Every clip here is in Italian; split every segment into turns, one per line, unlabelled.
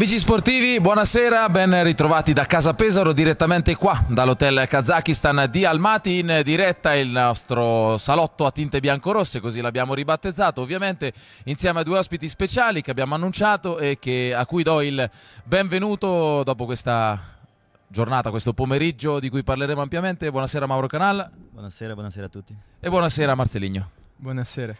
Amici sportivi, buonasera, ben ritrovati da Casa Pesaro direttamente qua dall'Hotel Kazakistan di Almaty in diretta il nostro salotto a tinte biancorosse, così l'abbiamo ribattezzato, ovviamente insieme a due ospiti speciali che abbiamo annunciato e che, a cui do il benvenuto dopo questa giornata, questo pomeriggio di cui parleremo ampiamente. Buonasera Mauro Canal.
Buonasera, buonasera a tutti.
E buonasera Marcelino. Buonasera.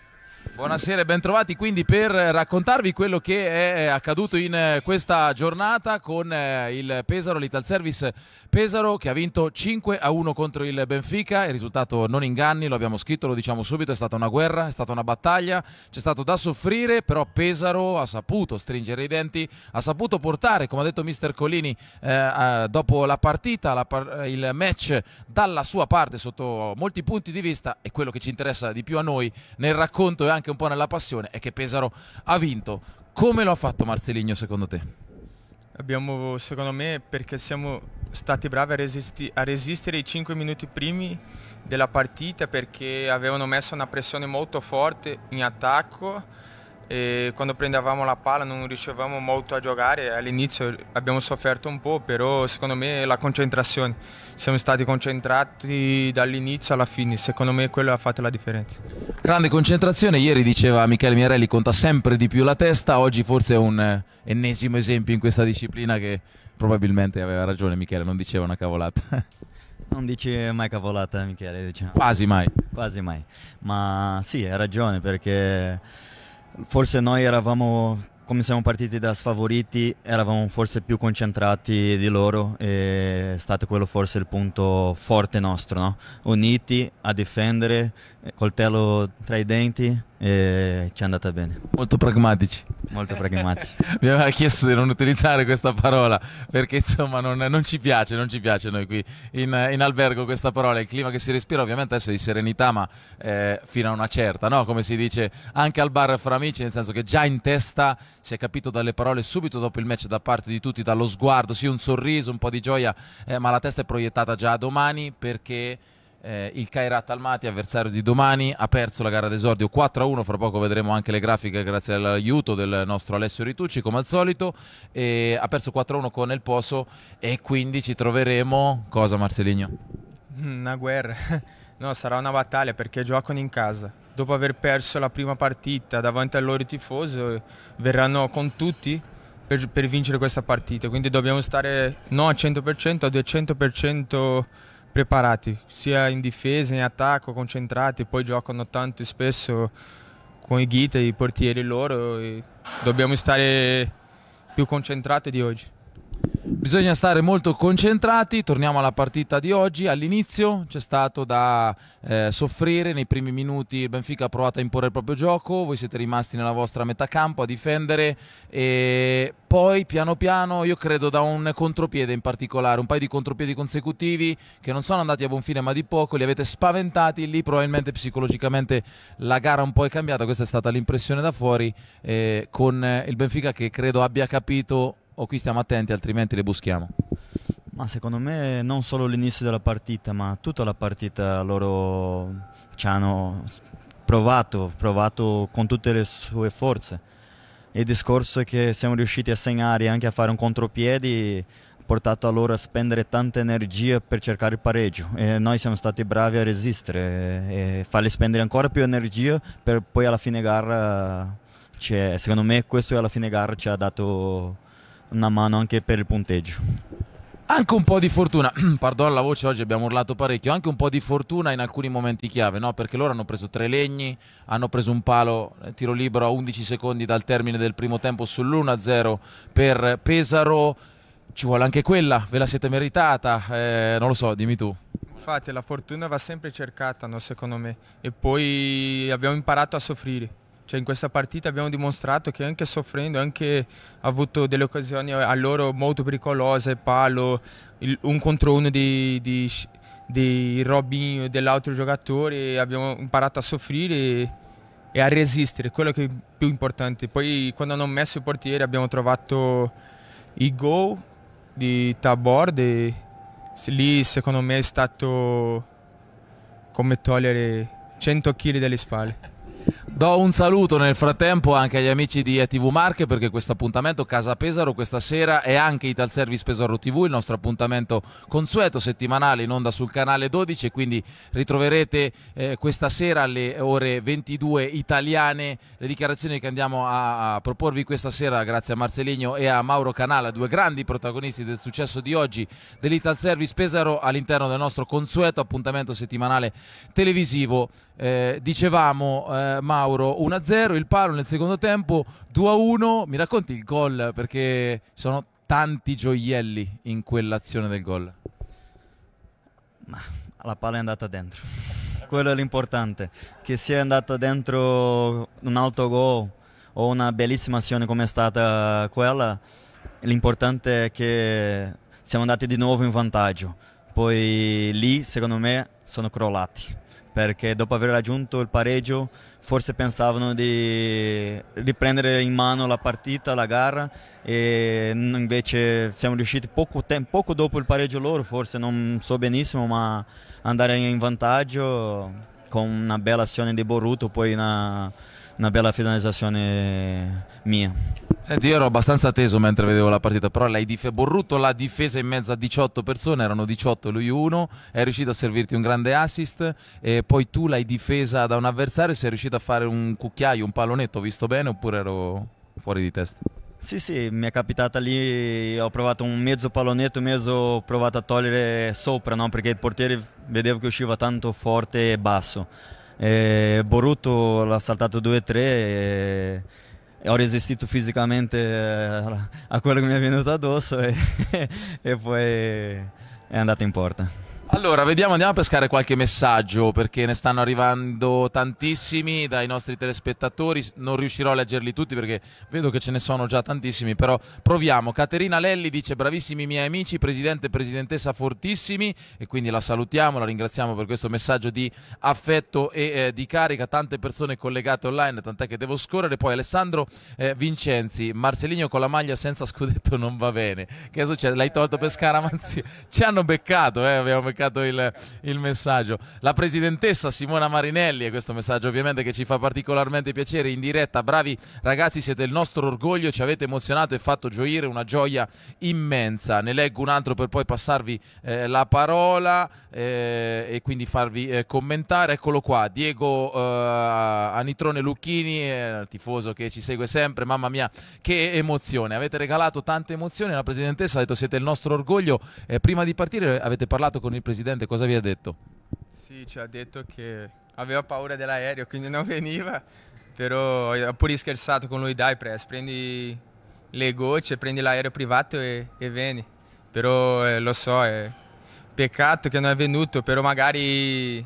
Buonasera e bentrovati quindi per raccontarvi quello che è eh, accaduto in eh, questa giornata con eh, il Pesaro, l'Ital Service Pesaro che ha vinto 5 a 1 contro il Benfica, il risultato non inganni, lo abbiamo scritto, lo diciamo subito, è stata una guerra, è stata una battaglia, c'è stato da soffrire, però Pesaro ha saputo stringere i denti, ha saputo portare, come ha detto mister Colini, eh, dopo la partita, la par il match dalla sua parte sotto molti punti di vista e quello che ci interessa di più a noi nel racconto è anche anche un po' nella passione è che Pesaro ha vinto. Come lo ha fatto Marcelinho secondo te? Abbiamo, secondo me, perché siamo stati bravi a, resisti- a
resistere i 5 minuti primi della partita perché avevano messo una pressione molto forte in attacco e quando prendevamo la palla non riuscivamo molto a giocare, all'inizio abbiamo sofferto un po', però secondo me la concentrazione, siamo stati concentrati dall'inizio alla fine, secondo me quello ha fatto la differenza.
Grande concentrazione, ieri diceva Michele Mirelli conta sempre di più la testa, oggi forse è un ennesimo esempio in questa disciplina che probabilmente aveva ragione Michele, non diceva una cavolata.
Non dice mai cavolata Michele, diciamo. Quasi mai. Quasi mai. Ma sì, hai ragione perché forse noi eravamo, come siamo partiti da sfavoriti, eravamo forse più concentrati di loro e è stato quello forse il punto forte nostro, no? uniti a difendere, coltello tra i denti e ci è andata bene. Molto pragmatici. Molto pragmatici. Mi aveva
chiesto di non utilizzare questa parola perché insomma non, non ci piace, non ci piace noi qui in, in, albergo questa parola. Il clima che si respira ovviamente adesso è di serenità ma eh, fino a una certa, no? come si dice anche al bar fra amici, nel senso che già in testa si è capito dalle parole subito dopo il match da parte di tutti, dallo sguardo, sì un sorriso, un po' di gioia, eh, ma la testa è proiettata già a domani perché eh, il Kairat Almaty, avversario di domani, ha perso la gara d'esordio 4-1, fra poco vedremo anche le grafiche grazie all'aiuto del nostro Alessio Ritucci come al solito, e ha perso 4-1 con El Poso e quindi ci troveremo, cosa Marcelino? Mm, una guerra, no sarà una battaglia perché giocano in casa, dopo aver
perso la prima partita davanti ai loro tifosi verranno con tutti per, per vincere questa partita, quindi dobbiamo stare non a 100% a 200% preparati, sia in difesa, in attacco, concentrati, poi giocano tanto spesso con i ghita, i portieri loro, dobbiamo stare
più concentrati di oggi. Bisogna stare molto concentrati, torniamo alla partita di oggi. All'inizio c'è stato da eh, soffrire, nei primi minuti il Benfica ha provato a imporre il proprio gioco, voi siete rimasti nella vostra metà campo a difendere e poi piano piano io credo da un contropiede in particolare, un paio di contropiedi consecutivi che non sono andati a buon fine ma di poco, li avete spaventati, lì probabilmente psicologicamente la gara un po' è cambiata, questa è stata l'impressione da fuori eh, con il Benfica che credo abbia capito o qui stiamo attenti altrimenti le buschiamo?
Ma secondo me non solo l'inizio della partita, ma tutta la partita loro ci hanno provato, provato con tutte le sue forze. Il discorso è che siamo riusciti a segnare e anche a fare un contropiedi ha portato a loro a spendere tanta energia per cercare il pareggio e noi siamo stati bravi a resistere e farli spendere ancora più energia per poi alla fine gara, cioè, secondo me questo alla fine gara ci ha dato una mano anche per il punteggio.
Anche un po' di fortuna, pardon la voce, oggi abbiamo urlato parecchio, anche un po' di fortuna in alcuni momenti chiave, no? perché loro hanno preso tre legni, hanno preso un palo, eh, tiro libero a 11 secondi dal termine del primo tempo sull'1-0 per Pesaro, ci vuole anche quella, ve la siete meritata, eh, non lo so, dimmi tu.
Infatti la fortuna va sempre cercata, no, secondo me, e poi abbiamo imparato a soffrire. Cioè in questa partita abbiamo dimostrato che anche soffrendo, anche avuto delle occasioni a loro molto pericolose, palo, il, un contro uno di, di, di Robinho e dell'altro giocatore, abbiamo imparato a soffrire e, e, a resistere, quello che è più importante. Poi quando hanno messo il portiere abbiamo trovato i gol di Tabor, e lì secondo
me è stato come togliere 100 kg dalle spalle. Do un saluto nel frattempo anche agli amici di TV Marche perché questo appuntamento Casa Pesaro questa sera è anche Ital Service Pesaro TV, il nostro appuntamento consueto settimanale in onda sul canale 12 e quindi ritroverete eh, questa sera alle ore 22 italiane le dichiarazioni che andiamo a, a proporvi questa sera grazie a Marceligno e a Mauro Canala, due grandi protagonisti del successo di oggi dell'Ital Service Pesaro all'interno del nostro consueto appuntamento settimanale televisivo. Eh, dicevamo eh, Mauro Lauro 1-0, il Paro nel secondo tempo 2-1. Mi racconti il gol perché
sono tanti gioielli in quell'azione del gol. Ma la palla è andata dentro. Quello è l'importante, che sia andata dentro un alto gol o una bellissima azione come è stata quella, l'importante è che siamo andati di nuovo in vantaggio poi lì secondo me sono crollati perché dopo aver raggiunto il pareggio forse pensavano di riprendere in mano la partita, la gara e invece siamo riusciti poco, tempo, poco dopo il pareggio loro, forse non so benissimo, ma andare in vantaggio con una bella azione di Boruto, poi una, una bella finalizzazione mia.
Senti, io ero abbastanza teso mentre vedevo la partita, però lei dif- Borrutto l'ha difesa in mezzo a 18 persone, erano 18 lui 1, è riuscito a servirti un grande assist e poi tu l'hai difesa da un avversario, sei riuscito a
fare un cucchiaio, un pallonetto, ho visto bene oppure ero fuori di testa? Sì, sì, mi è capitata lì, ho provato un mezzo pallonetto, mezzo provato a togliere sopra, no? perché il portiere vedevo che usciva tanto forte e basso. E Borrutto l'ha saltato 2-3 e ho resistito fisicamente eh, a quello che mi è venuto addosso e, e poi è andato in porta.
Allora, vediamo, andiamo a pescare qualche messaggio perché ne stanno arrivando tantissimi dai nostri telespettatori. Non riuscirò a leggerli tutti perché vedo che ce ne sono già tantissimi, però proviamo. Caterina Lelli dice bravissimi miei amici, presidente e presidentessa fortissimi e quindi la salutiamo, la ringraziamo per questo messaggio di affetto e eh, di carica. Tante persone collegate online, tant'è che devo scorrere. Poi Alessandro eh, Vincenzi, Marcelino con la maglia senza scudetto non va bene. Che succede? L'hai tolto per scaramanzia? Ci hanno beccato, eh, abbiamo beccato mancato il, il, messaggio. La presidentessa Simona Marinelli, e questo messaggio ovviamente che ci fa particolarmente piacere, in diretta, bravi ragazzi, siete il nostro orgoglio, ci avete emozionato e fatto gioire, una gioia immensa. Ne leggo un altro per poi passarvi eh, la parola eh, e quindi farvi eh, commentare. Eccolo qua, Diego eh, Anitrone Lucchini, eh, tifoso che ci segue sempre, mamma mia, che emozione. Avete regalato tante emozioni, la presidentessa ha detto siete il nostro orgoglio. Eh, prima di partire avete parlato con il presidente cosa vi ha detto?
Sì, ci ha detto che aveva paura dell'aereo, quindi non veniva, però ho pure scherzato con lui, dai Pres, prendi le gocce, prendi l'aereo privato e, e vieni. Però eh, lo so, è peccato che non è venuto, però magari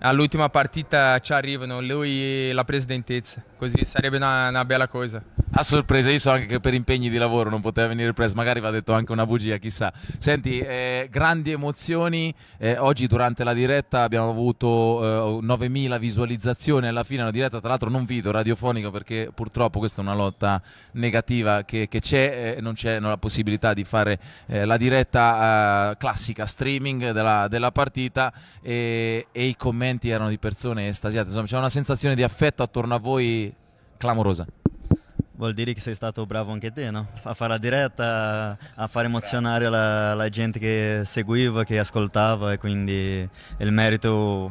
All'ultima partita ci arrivano lui e la presidentezza, così sarebbe una, una, bella cosa.
A sorpresa, io so anche che per impegni di lavoro non poteva venire il magari va detto anche una bugia, chissà. Senti, eh, grandi emozioni, eh, oggi durante la diretta abbiamo avuto eh, 9.000 visualizzazioni alla fine, una diretta tra l'altro non video, radiofonico, perché purtroppo questa è una lotta negativa che, che c'è, eh, non c'è la possibilità di fare eh, la diretta eh, classica streaming della, della partita e, e i commenti commenti erano di persone estasiate, insomma c'è una sensazione
di affetto attorno a voi clamorosa. Vuol dire che sei stato bravo anche te, no? A fare la diretta, a far emozionare la, la gente che seguiva, che ascoltava e quindi il merito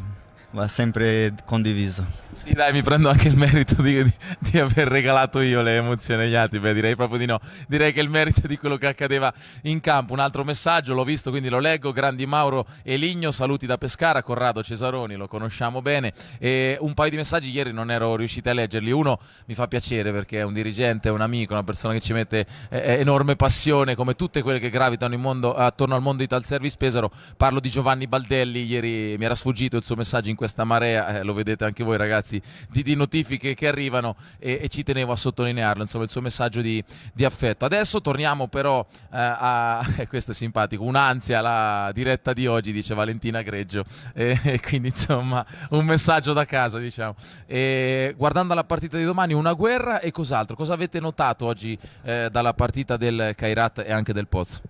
va sempre condiviso.
Sì, dai, mi prendo anche il merito di, di, di, aver regalato io le emozioni agli altri, beh, direi proprio di no. Direi che il merito di quello che accadeva in campo. Un altro messaggio, l'ho visto, quindi lo leggo. Grandi Mauro e Ligno, saluti da Pescara, Corrado Cesaroni, lo conosciamo bene. E un paio di messaggi ieri non ero riuscito a leggerli. Uno mi fa piacere perché è un dirigente, un amico, una persona che ci mette eh, eh enorme passione, come tutte quelle che gravitano mondo, attorno al mondo di tal service Pesaro. Parlo di Giovanni Baldelli, ieri mi era sfuggito il suo messaggio in questo questa marea, eh, lo vedete anche voi ragazzi, di, di notifiche che arrivano e, e, ci tenevo a sottolinearlo, insomma il suo messaggio di, di affetto. Adesso torniamo però eh, a, questo è simpatico, un'ansia la diretta di oggi, dice Valentina Greggio, e, quindi insomma un messaggio da casa diciamo. E, guardando la partita di domani, una guerra e cos'altro? Cosa avete notato oggi eh, dalla partita del Kairat e anche del Pozzo?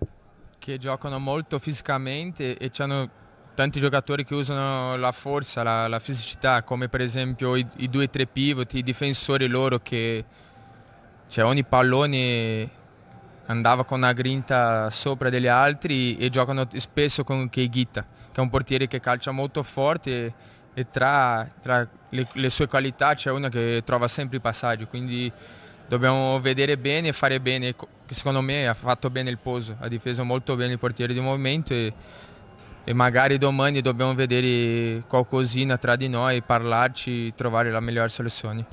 Che giocano molto fisicamente e ci hanno tanti giocatori che usano la forza, la, la fisicità, come per esempio i, i due tre pivoti, i difensori loro che cioè, ogni pallone andava con una grinta sopra degli altri e giocano spesso con Keigita, che è un portiere che calcia molto forte e, e tra, tra le, le, sue qualità c'è una che trova sempre i passaggi, quindi dobbiamo vedere bene e fare bene, secondo me ha fatto bene il poso, ha difeso molto bene il portiere di movimento e e magari domani dobbiamo vedere qualcosina tra di noi, parlarci, e trovare la
migliore soluzione.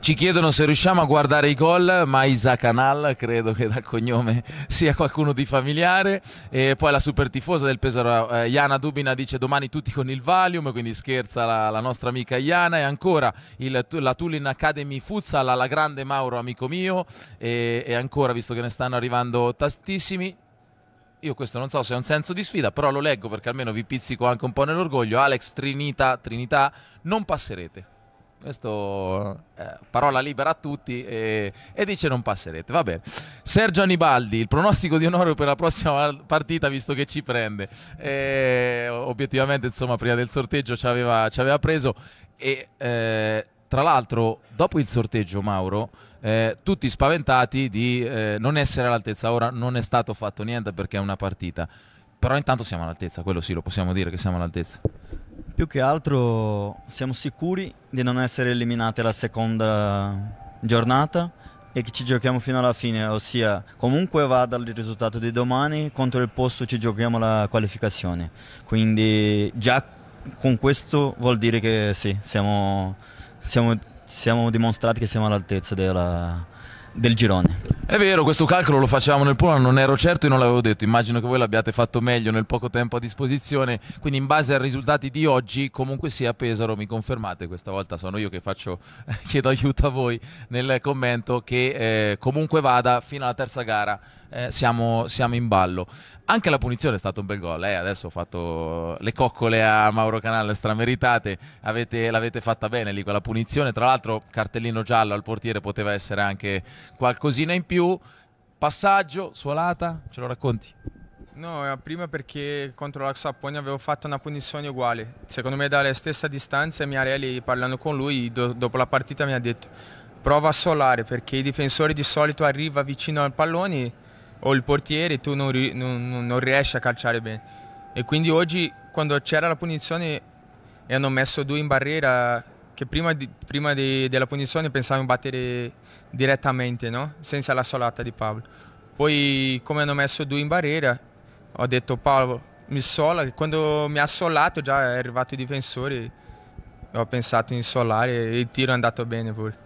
Ci chiedono se riusciamo a guardare i gol, ma Isaac Anal credo che dal cognome sia qualcuno di familiare. E poi la super tifosa del Pesaro, eh, Iana Dubina, dice domani tutti con il Valium, quindi scherza la, la nostra amica Iana. E ancora il, la Tullin Academy Futsal alla grande Mauro, amico mio. E, e ancora, visto che ne stanno arrivando tantissimi, io questo non so se è un senso di sfida, però lo leggo perché almeno vi pizzico anche un po' nell'orgoglio. Alex Trinita, Trinità, non passerete. Questo eh, parola libera a tutti e, e dice non passerete. Va bene. Sergio Anibaldi, il pronostico di onore per la prossima partita visto che ci prende. E, obiettivamente, insomma, prima del sorteggio ci aveva, ci aveva preso e eh, tra l'altro, dopo il sorteggio, Mauro, eh, tutti spaventati di eh, non essere all'altezza. Ora non è stato fatto niente perché è una partita. Però intanto siamo all'altezza, quello sì, lo possiamo dire che siamo all'altezza.
Più che altro siamo sicuri di non essere eliminati la seconda giornata e che ci giochiamo fino alla fine, ossia comunque vada il risultato di domani, contro il posto ci giochiamo la qualificazione. Quindi già con questo vuol dire che sì, siamo siamo, siamo dimostrati che siamo all'altezza della, del girone. È vero, questo
calcolo lo facciamo nel pullman, non ero certo e non l'avevo detto, immagino che voi l'abbiate fatto meglio nel poco tempo a disposizione, quindi in base ai risultati di oggi, comunque sia Pesaro, mi confermate, questa volta sono io che faccio, chiedo aiuto a voi nel commento, che eh, comunque vada fino alla terza gara eh, siamo, siamo, in ballo. Anche la punizione è stato un bel gol, eh? adesso ho fatto le coccole a Mauro Canale strameritate, l'avete fatta bene lì con la punizione, tra l'altro cartellino giallo al portiere poteva essere anche qualcosina in più. Passaggio, suolata, ce lo racconti? No, eh, prima perché contro la Sapponia
avevo fatto una punizione uguale. Secondo me dalle stesse distanze Miarelli parlando con lui do, dopo la partita mi ha detto prova a solare perché i difensori di solito arrivano vicino al pallone o il portiere tu non, non, non riesci a calciare bene. E quindi oggi quando c'era la punizione e hanno messo due in barriera che prima, di, prima di, della punizione pensavano battere direttamente, no? senza la solata di Paolo. Poi come hanno messo due in barriera, ho detto Paolo mi sola, quando mi ha solato già è arrivato il difensore, ho pensato in solare e il tiro è andato bene pure.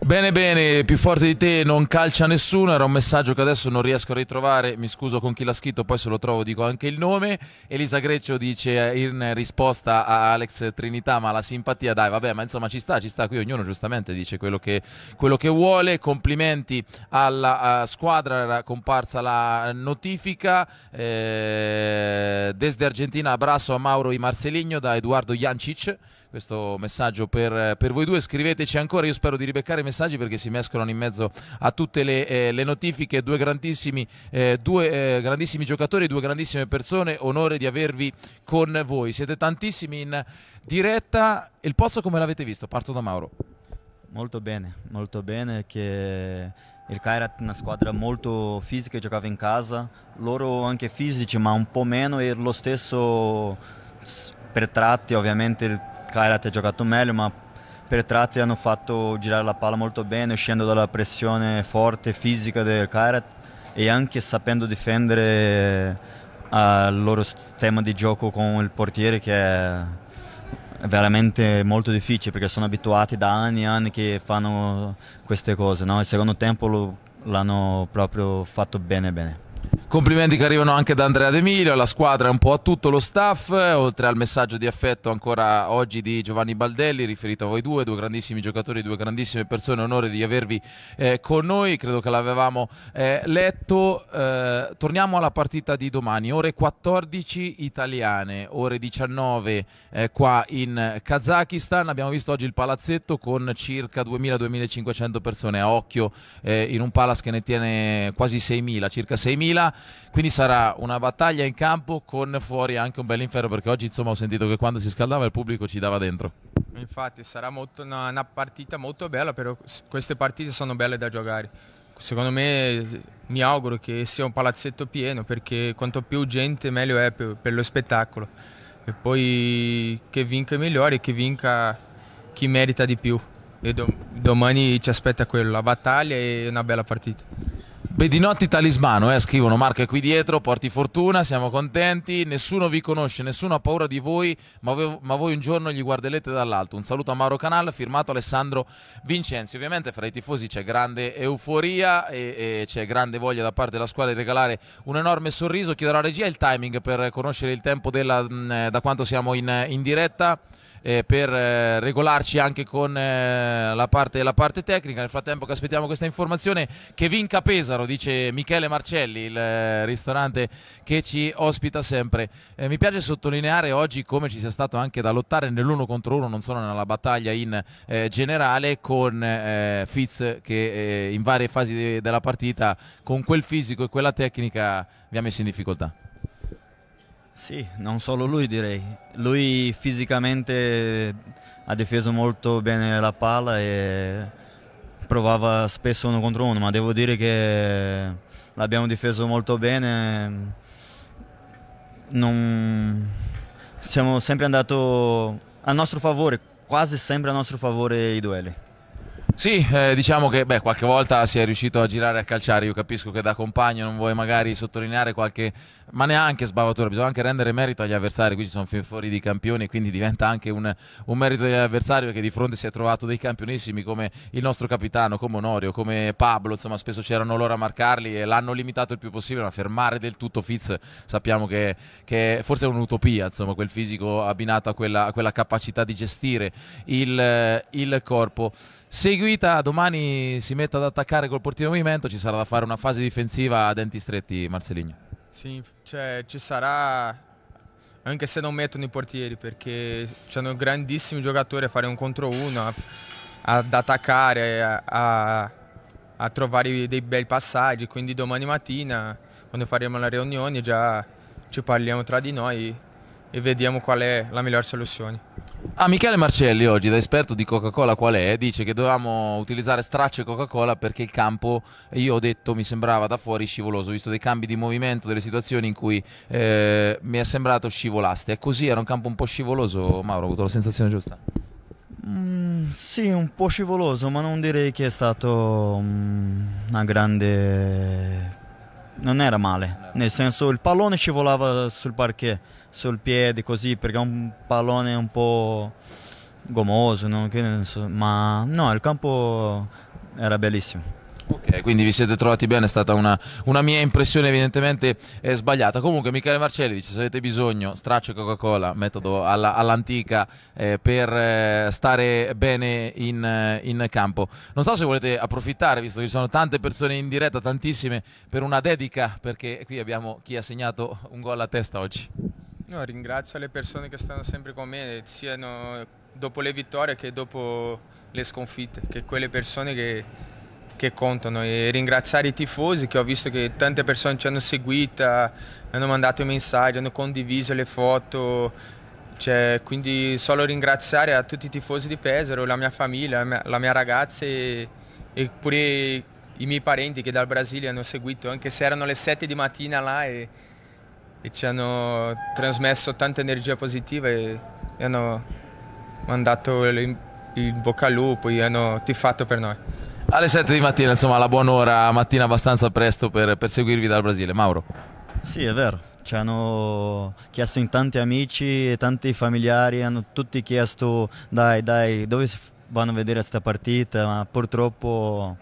Bene, bene, più forte di te non calcia nessuno, era un messaggio che adesso non riesco a ritrovare, mi scuso con chi l'ha scritto, poi se lo trovo dico anche il nome. Elisa Greccio dice eh, in risposta a Alex Trinità, ma la simpatia dai, vabbè, ma insomma ci sta, ci sta, qui ognuno giustamente dice quello che, quello che vuole. Complimenti alla eh, squadra, era comparsa la notifica. Eh, desde Argentina, abbraccio a Mauro Imarceligno da Edoardo Jancic questo messaggio per, per, voi due. Scriveteci ancora, io spero di ribeccare i messaggi perché si mescolano in mezzo a tutte le, eh, le notifiche. Due grandissimi, eh, due, eh, grandissimi giocatori, due grandissime persone, onore di avervi con voi. Siete tantissimi in diretta. Il posto come l'avete visto? Parto da Mauro.
Molto bene, molto bene che il Kairat è una squadra molto fisica, giocava in casa, loro anche fisici ma un po' meno e lo stesso per tratti ovviamente Kairat ha giocato meglio, ma per tratti hanno fatto girare la palla molto bene, uscendo dalla pressione forte fisica del Kairat e anche sapendo difendere eh, il loro sistema di gioco con il portiere che è veramente molto difficile perché sono abituati da anni e anni che fanno queste cose. No? Il secondo tempo l'hanno proprio fatto bene bene.
Complimenti che arrivano anche da Andrea De Emilio, alla squadra e un po' a tutto lo staff, oltre al messaggio di affetto ancora oggi di Giovanni Baldelli, riferito a voi due, due grandissimi giocatori, due grandissime persone, onore di avervi eh, con noi, credo che l'avevamo eh, letto. Eh, torniamo alla partita di domani, ore 14 italiane, ore 19 eh, qua in Kazakistan, abbiamo visto oggi il palazzetto con circa 2.000-2.500 persone, a occhio eh, in un palas che ne tiene quasi 6.000, circa 6.000. Quindi sarà una battaglia in campo con fuori anche un bel inferno perché oggi insomma ho sentito che quando si scaldava il pubblico ci dava dentro.
Infatti sarà molto, una, una partita molto bella, però queste partite sono belle da giocare.
Secondo me
mi auguro che sia un palazzetto pieno perché quanto più gente meglio è per, per lo spettacolo. E poi che vinca i migliori, che vinca chi merita di più.
E do, domani ci aspetta quello, la battaglia e una bella partita. Bedinotti talismano, eh, scrivono Marco è qui dietro, porti fortuna, siamo contenti, nessuno vi conosce, nessuno ha paura di voi, ma, voi, ma voi un giorno gli guarderete dall'alto. Un saluto a Mauro Canal, firmato Alessandro Vincenzi. Ovviamente fra i tifosi c'è grande euforia e, e c'è grande voglia da parte della squadra di regalare un enorme sorriso. Chiedo alla regia il timing per conoscere il tempo della, mh, mm, eh, da quanto siamo in, in diretta eh, per eh, regolarci anche con eh, la, parte, la, parte, tecnica. Nel frattempo che aspettiamo questa informazione, che vinca Pesaro, dice Michele Marcelli, il eh, ristorante che ci ospita sempre. Eh, mi piace sottolineare oggi come ci sia stato anche da lottare nell'uno contro uno, non solo nella battaglia in eh, generale, con Fitz che in varie fasi de della partita con quel fisico e quella tecnica vi ha messo in difficoltà.
Sì, non solo lui direi. Lui fisicamente ha difeso molto bene la palla e provava spesso uno contro uno, ma devo dire che l'abbiamo difeso molto bene. Non... Siamo sempre andati a nostro favore, quasi sempre a nostro favore i duelli. Sì, eh, diciamo che beh, qualche volta si è riuscito a girare a calciare, io capisco
che da compagno non vuoi magari sottolineare qualche, ma neanche sbavatura, bisogna anche rendere merito agli avversari, qui ci sono fuori di campioni, quindi diventa anche un, un merito avversari perché di fronte si è trovato dei campionissimi come il nostro capitano, come Onorio, come Pablo, insomma spesso c'erano loro a marcarli e l'hanno limitato il più possibile, ma fermare del tutto Fitz sappiamo che, che forse è un'utopia, insomma quel fisico abbinato a quella, a quella capacità di gestire il, il corpo. Segui Higuita domani si mette ad attaccare col portiere movimento, ci sarà da fare una fase difensiva a denti stretti, Marcelinho.
Sì, cioè, ci sarà anche se non mettono i portieri perché hanno grandissimi giocatori a fare un contro uno, ad attaccare, a, a trovare dei bei passaggi, quindi domani mattina quando faremo la riunione già ci parliamo tra di noi e vediamo qual è la migliore soluzione.
Ah, Michele Marcelli oggi, da esperto di Coca-Cola qual è, dice che dovevamo utilizzare stracce Coca-Cola perché il campo, io ho detto, mi sembrava da fuori scivoloso, visto dei cambi di movimento, delle situazioni in cui eh, mi è sembrato scivolaste. È così, era un campo un po' scivoloso, Mauro, ho avuto la sensazione giusta?
Mm, sì, un po' scivoloso, ma non direi che è stato mm, una grande... Non era male, nel senso il pallone scivolava sul parquet sul piede così perché è un pallone un po' gomoso, no? so, ma no, il campo era bellissimo. Ok, quindi vi siete trovati bene, è stata una,
una mia impressione evidentemente sbagliata. Comunque Michele Marcelli, se avete bisogno, straccio e Coca-Cola, metodo alla, all'antica eh, per eh, stare bene in, eh, in, campo. Non so se volete approfittare, visto che ci sono tante persone in diretta, tantissime, per una dedica, perché qui abbiamo chi ha segnato un gol a testa oggi. No, ringrazio
le persone che stanno sempre con me, siano dopo le vittorie che dopo le sconfitte, che quelle persone che, che contano e ringraziare i tifosi che ho visto che tante persone ci hanno seguita, hanno mandato i messaggi, hanno condiviso le foto, cioè, quindi solo ringraziare a tutti i tifosi di Pesaro, la mia famiglia, la mia, la mia ragazza e, e, pure i miei parenti che dal Brasile hanno seguito, anche se erano le 7 di mattina là e, e ci hanno trasmesso tanta energia positiva e, e hanno mandato in, in bocca al lupo,
e hanno tifato per noi.
Alle 7 di mattina, insomma, alla buon'ora, mattina abbastanza presto per, per seguirvi dal Brasile. Mauro.
Sì, è vero, ci hanno chiesto in tanti amici e tanti familiari, hanno tutti chiesto dai, dai, dove vanno a vedere questa partita, ma purtroppo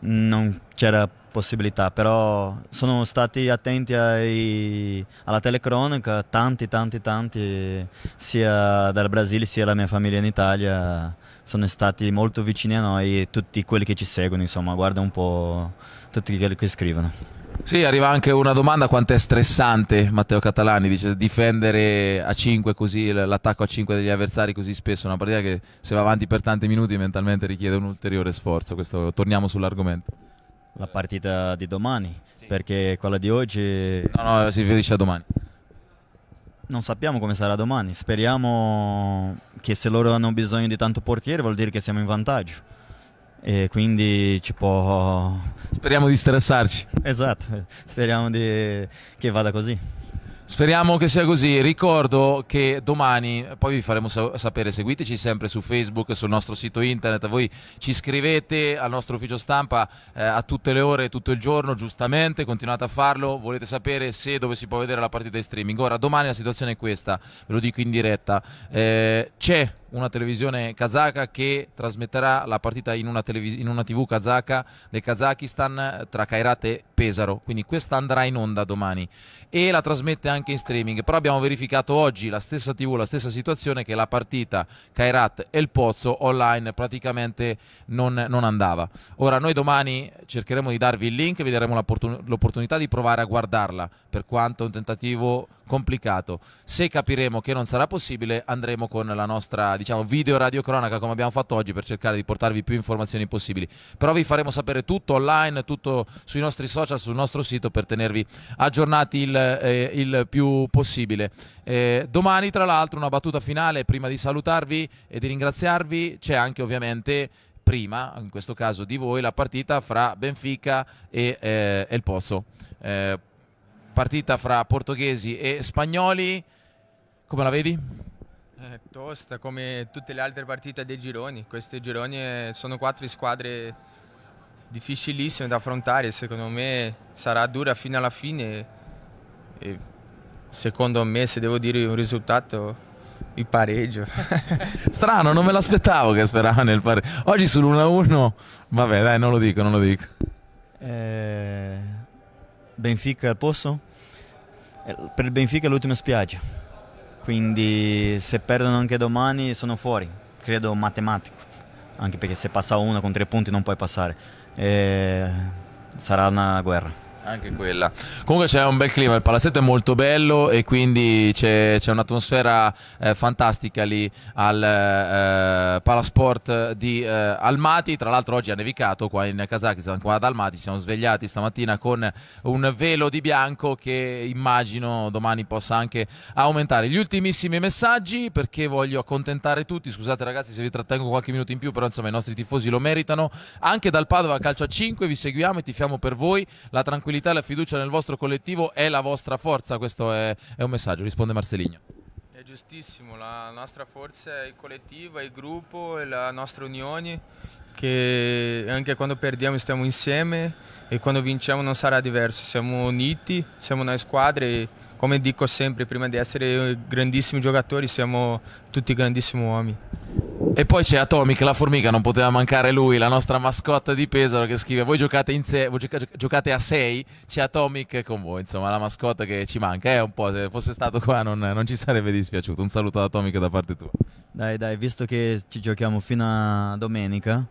non c'era possibilità, però sono stati attenti ai, alla telecronaca, tanti, tanti, tanti, sia dal Brasile sia la mia famiglia in Italia, sono stati molto vicini a noi tutti quelli che ci seguono, insomma, guarda un po' tutti quelli che scrivono.
Sì, arriva anche una domanda quanto è stressante Matteo Catalani, dice difendere a 5 così l'attacco a 5 degli avversari così spesso, una partita che se va avanti per tanti minuti mentalmente richiede un ulteriore sforzo, questo torniamo sull'argomento.
La partita di domani, sì. perché quella di oggi... No, no, si riferisce a domani. Non sappiamo come sarà domani, speriamo che se loro hanno bisogno di tanto portiere vuol dire che siamo in vantaggio e quindi ci può... Speriamo di stressarci. Esatto, speriamo di... che vada così. Speriamo che sia così. Ricordo
che domani, poi vi faremo sapere, seguiteci sempre su Facebook, sul nostro sito internet, voi ci scrivete al nostro ufficio stampa eh, a tutte le ore, tutto il giorno, giustamente, continuate a farlo, volete sapere se dove si può vedere la partita in streaming. Ora, domani la situazione è questa, ve lo dico in diretta. Eh, c'è una televisione kazaka che trasmetterà la partita in una, in una tv kazaka del Kazakistan eh, tra Kairat e Pesaro, quindi questa andrà in onda domani e la trasmette anche in streaming, però abbiamo verificato oggi la stessa tv, la stessa situazione che la partita Kairat e il Pozzo online praticamente non, non andava. Ora noi domani cercheremo di darvi il link, vi daremo l'opportunità di provare a guardarla, per quanto è un tentativo complicato. Se capiremo che non sarà possibile andremo con la nostra diciamo, video radio cronaca come abbiamo fatto oggi per cercare di portarvi più informazioni possibili. Però vi faremo sapere tutto online, tutto sui nostri social, sul nostro sito per tenervi aggiornati il, eh, il più possibile. Eh, domani tra l'altro una battuta finale prima di salutarvi e di ringraziarvi c'è anche ovviamente prima, in questo caso di voi, la partita fra Benfica e eh, El Pozzo. Eh, partita fra portoghesi e spagnoli, come la vedi? È eh, tosta come tutte le altre partite dei gironi. Questi gironi
eh, sono quattro squadre difficilissime da affrontare. Secondo me sarà dura fino alla fine. E secondo me, se devo dire un risultato, il pareggio.
Strano, non me l'aspettavo che sperava nel pareggio. Oggi sull'1-1, vabbè, dai, non lo dico, non lo dico.
Eh, Benfica al posto? Eh, per il Benfica l'ultima spiaggia quindi se perdono anche domani sono fuori, credo matematico, anche perché se passa uno con tre punti non puoi passare, e eh, sarà una guerra.
Anche quella.
Comunque c'è un bel clima, il palazzetto è molto bello e quindi c'è,
un'atmosfera eh, fantastica lì al eh, Palasport di eh, Almaty. Tra l'altro oggi ha nevicato qua in Kazakistan, qua ad Almaty. Ci siamo svegliati stamattina con un velo di bianco che immagino domani possa anche aumentare. Gli ultimissimi messaggi perché voglio accontentare tutti. Scusate ragazzi se vi trattengo qualche minuto in più, però insomma i nostri tifosi lo meritano. Anche dal Padova Calcio a 5 vi seguiamo e tifiamo per voi. La tranquillità tranquillità e la fiducia nel vostro collettivo è la vostra forza, questo è, è un messaggio, risponde Marceligno.
È giustissimo, la nostra forza è il collettivo, è il gruppo, è la nostra unione, che anche quando perdiamo stiamo insieme e quando vinciamo non sarà diverso, siamo uniti, siamo una squadra e come dico sempre, prima di essere grandissimi
giocatori siamo tutti grandissimi uomini. E poi c'è Atomic, la formica, non poteva mancare lui, la nostra mascotte di Pesaro che scrive voi giocate, se- voi gioca- giocate a 6, c'è Atomic con voi, insomma la mascotte che ci manca, eh, un po', se fosse stato qua non, non, ci sarebbe dispiaciuto, un saluto ad Atomic da parte tua.
Dai dai, visto che ci giochiamo fino a domenica,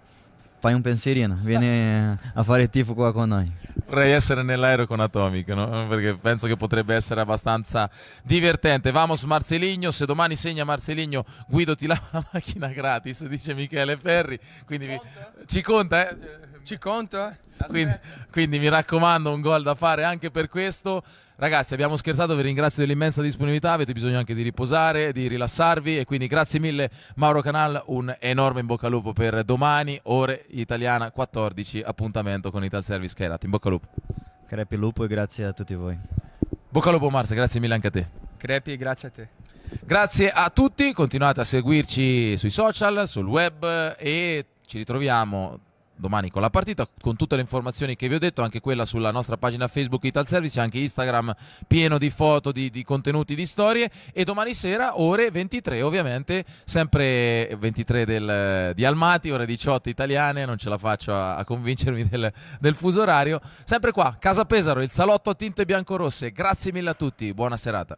fai un pensierino, vieni a fare tifo qua con noi.
Vorrei essere nell'aereo con Atomic, no? perché penso che potrebbe essere abbastanza divertente. Vamos Marcelino, se domani segna Marcelino, Guido ti lava la macchina gratis, dice Michele Ferri. Quindi ci conta, vi... Ci conta? Eh? Ci conta? Quindi, quindi, mi raccomando un gol da fare anche per questo ragazzi abbiamo scherzato vi ringrazio dell'immensa disponibilità avete bisogno anche di riposare di rilassarvi e quindi grazie mille Mauro Canal un enorme in bocca al lupo per domani ore italiana 14 appuntamento con Ital Service Kairat in bocca al lupo crepi lupo e grazie a tutti voi bocca al lupo Marse grazie mille anche a te
crepi grazie a te
grazie a tutti continuate a seguirci sui social sul web e ci ritroviamo domani con la partita, con tutte le informazioni che vi ho detto, anche quella sulla nostra pagina Facebook Ital Service, anche Instagram pieno di foto, di, di contenuti, di storie e domani sera ore 23 ovviamente, sempre 23 del, di Almati, ore 18 italiane, non ce la faccio a, a convincermi del, del fuso orario, sempre qua, Casa Pesaro, il salotto a tinte biancorosse, grazie mille a tutti, buona serata.